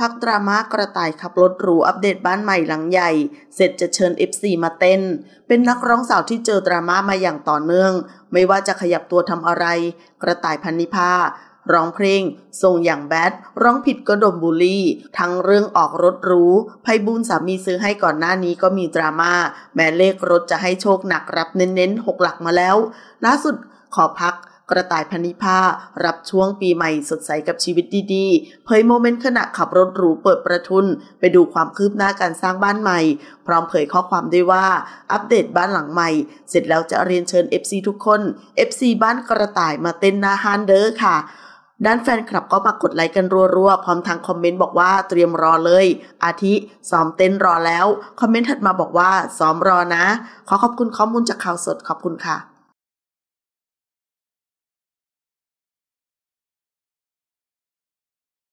พักดราม่ากระต่ายขับรถหรูอัปเดตบ้านใหม่หลังใหญ่ เสร็จจะเชิญเอฟซีมาเต้น เป็นนักร้องสาวที่เจอดราม่ามาอย่างต่อเนื่อง ไม่ว่าจะขยับตัวทำอะไร กระต่ายพันนิพาร้องเพลงทรงอย่างแบด ร้องผิดก็ดมบูลลี่ ทั้งเรื่องออกรถรู้ัยบูลสามีซื้อให้ก่อนหน้านี้ก็มีดรามา่าแม้เลขรถจะให้โชคหนักรับเน้นๆหกหลักมาแล้วล่าสุดขอพักกระต่ายพันิภา รับช่วงปีใหม่สดใสกับชีวิตดี ๆ เผยโมเมนต์ขณะขับรถหรูเปิดประทุน ไปดูความคืบหน้าการสร้างบ้านใหม่ พร้อมเผยข้อความด้วยว่าอัปเดตบ้านหลังใหม่ เสร็จแล้วจะเรียนเชิญ FC ทุกคน FC บ้านกระต่ายมาเต้นหน้าฮานเดอร์ค่ะ ด้านแฟนคลับก็มากดไลค์กันรัวๆ พร้อมทางคอมเมนต์บอกว่าเตรียมรอเลย อาทิซ้อมเต้นรอแล้วคอมเมนต์ถัดมาบอกว่าซ้อมรอนะขอขอบคุณข้อมูลจากข่าวสดขอบคุณค่ะ